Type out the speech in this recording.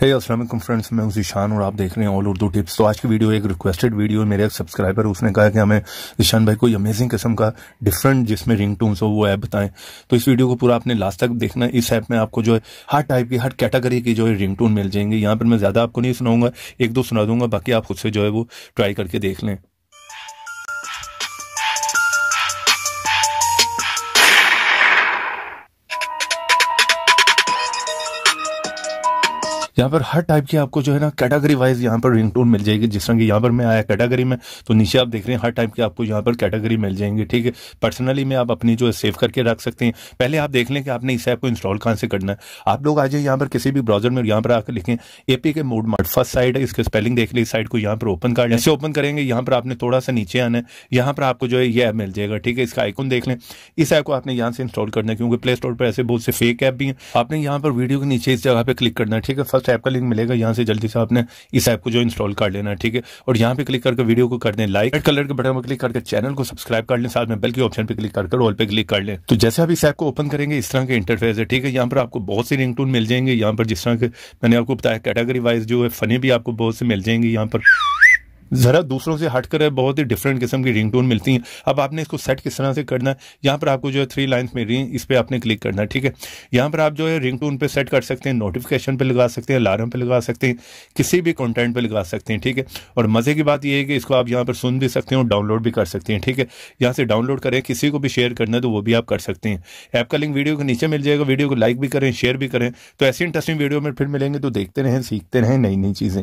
हे Aslam friends मैं जीशान और आप देख रहे हैं ऑल उर्दू टिप्स तो आज की वीडियो एक रिक्वेस्टेड वीडियो है मेरे एक सब्सक्राइबर उसने कहा कि हमें ईशान भाई कोई अमेजिंग किस्म का डिफरेंट जिसमें रिंग टून्स हो वो ऐप बताएं तो इस वीडियो को पूरा आपने लास्ट तक देखना है इस ऐप में आपको जो है हर टाइप की हर कैटेगरी की जो है रिंग टून मिल जाएंगे यहाँ पर मैं ज़्यादा आपको नहीं सुनाऊंगा एक दो सुना दूंगा बाकी आप खुद से जो है वो ट्राई करके देख लें यहाँ पर हर टाइप की आपको जो है ना कैटेगरी वाइज यहाँ पर रिंग मिल जाएगी जिस तरह की यहाँ पर मैं आया कैटेगरी में तो नीचे आप देख रहे हैं हर टाइप की आपको यहाँ पर कैटेगरी मिल जाएंगी ठीक है पर्सनली में आप अपनी जो है सेव करके रख सकते हैं पहले आप देख लें कि आपने इस ऐप को इंस्टॉल कहाँ से करना है आप लोग आ जाए यहाँ पर किसी भी ब्राउजर में यहाँ पर आकर लिखें एपी के मोड मार्ट फर्स्ट साइड है इसके स्पेलिंग देख ली साइड को यहाँ पर ओपन कर लें ओपन करेंगे यहाँ पर आपने थोड़ा सा नीचे आना है यहाँ पर आपको जो है ये ऐप मिल जाएगा ठीक है इसका आइकन देख लें इस ऐप को आपने यहाँ से इंस्टॉल करना है क्योंकि प्ले स्टोर पर ऐसे बहुत से फेक ऐप भी हैं आपने यहाँ पर वीडियो के नीचे इस जगह पर क्लिक करना है ठीक है फर्स्ट इस ऐप का लिंक मिलेगा यहाँ से जल्दी से आपने इस ऐप को जो इंस्टॉल कर लेना है ठीक है और यहाँ पे क्लिक करके वीडियो को कर दें लाइक रेड कलर के बटन पर क्लिक करके चैनल को सब्सक्राइब कर लें साथ में बेल के ऑप्शन पर क्लिक करके रोल पे क्लिक कर लें तो जैसे आप इस ऐप को ओपन करेंगे इस तरह के इंटरफेस है ठीक है यहाँ पर आपको बहुत से रिंग मिल जाएंगे यहाँ पर जिस तरह के मैंने आपको बताया कैटेगरी वाइज जो है फनी भी आपको बहुत से मिल जाएंगे यहाँ पर ज़रा दूसरों से हटकर कर बहुत ही डिफरेंट किस्म की रिंगटोन मिलती हैं अब आपने इसको सेट किस तरह से करना है यहाँ पर आपको जो है थ्री लाइन्स मिल रही हैं इस पर आपने क्लिक करना है ठीक है यहाँ पर आप जो है रिंगटोन पे सेट कर सकते हैं नोटिफिकेशन पे लगा सकते हैं अलार्म पे लगा सकते हैं किसी भी कंटेंट पे लगा सकते हैं ठीक है और मज़े की बात यह है कि इसको आप यहाँ पर सुन भी सकते हैं और डाउनलोड भी कर सकते हैं ठीक है यहाँ से डाउनलोड करें किसी को भी शेयर करना है तो वो भी आप कर सकते हैं ऐप का लिंक वीडियो के नीचे मिल जाएगा वीडियो को लाइक भी करें शेयर भी करें तो ऐसी इंटरेस्टिंग वीडियो में फिर मिलेंगे तो देखते रहें सीखते रहें नई नई चीज़ें